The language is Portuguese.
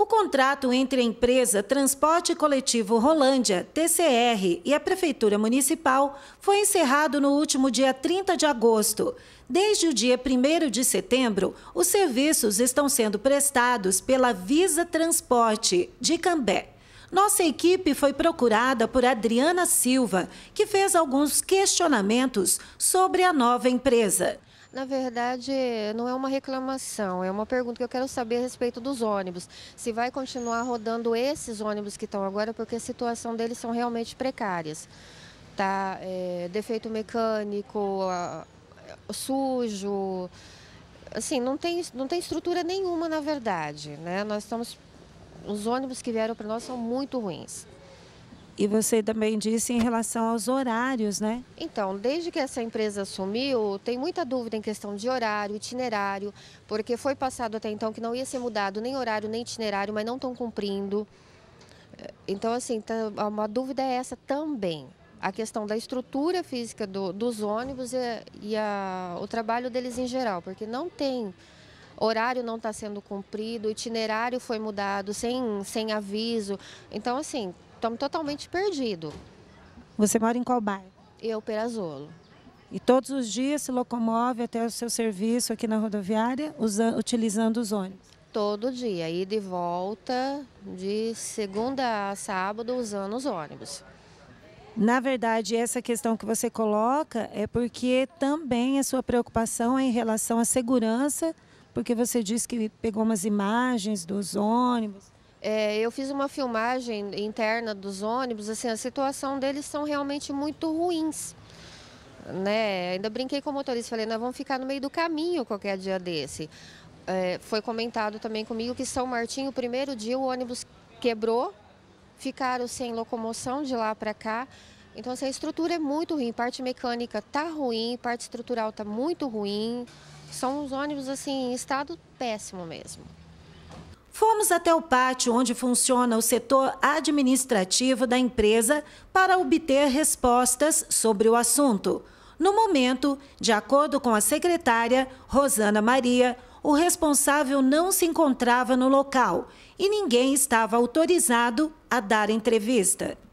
O contrato entre a empresa Transporte Coletivo Rolândia, TCR, e a Prefeitura Municipal foi encerrado no último dia 30 de agosto. Desde o dia 1 de setembro, os serviços estão sendo prestados pela Visa Transporte de Cambé. Nossa equipe foi procurada por Adriana Silva, que fez alguns questionamentos sobre a nova empresa. Na verdade, não é uma reclamação, é uma pergunta que eu quero saber a respeito dos ônibus. Se vai continuar rodando esses ônibus que estão agora, porque a situação deles são realmente precárias. Tá, é, defeito mecânico, a, sujo, assim, não tem, não tem estrutura nenhuma, na verdade. Né? Nós estamos os ônibus que vieram para nós são muito ruins. E você também disse em relação aos horários, né? Então, desde que essa empresa assumiu, tem muita dúvida em questão de horário, itinerário, porque foi passado até então que não ia ser mudado nem horário nem itinerário, mas não estão cumprindo. Eh, então, assim, tá, uma dúvida é essa também. A questão da estrutura física do, dos ônibus e, e a, o trabalho deles em geral, porque não tem horário não está sendo cumprido, o itinerário foi mudado sem, sem aviso. Então, assim, estamos totalmente perdidos. Você mora em qual bairro? Eu, Perazolo. E todos os dias se locomove até o seu serviço aqui na rodoviária, usando, utilizando os ônibus? Todo dia, ida e volta, de segunda a sábado, usando os ônibus. Na verdade, essa questão que você coloca é porque também a sua preocupação é em relação à segurança porque você disse que pegou umas imagens dos ônibus. É, eu fiz uma filmagem interna dos ônibus, assim, a situação deles são realmente muito ruins. Né? Ainda brinquei com o motorista, falei, nós vamos ficar no meio do caminho qualquer dia desse. É, foi comentado também comigo que São Martinho, o primeiro dia, o ônibus quebrou, ficaram sem locomoção de lá para cá. Então, assim, a estrutura é muito ruim, parte mecânica tá ruim, parte estrutural tá muito ruim. São uns ônibus assim em estado péssimo mesmo. Fomos até o pátio onde funciona o setor administrativo da empresa para obter respostas sobre o assunto. No momento, de acordo com a secretária Rosana Maria, o responsável não se encontrava no local e ninguém estava autorizado a dar entrevista.